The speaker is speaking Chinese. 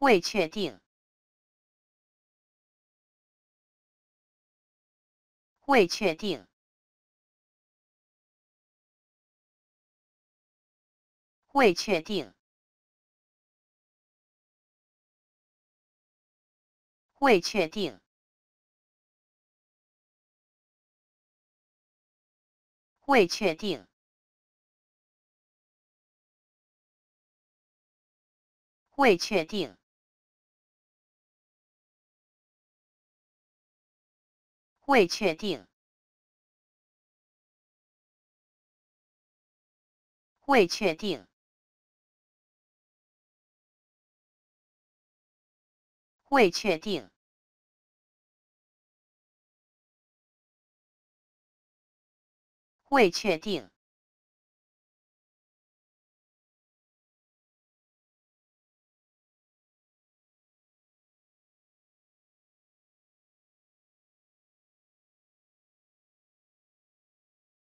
未确定。未确定。未确定。未确定。未确定。未确定。未确定。未确定。未确定。未确定。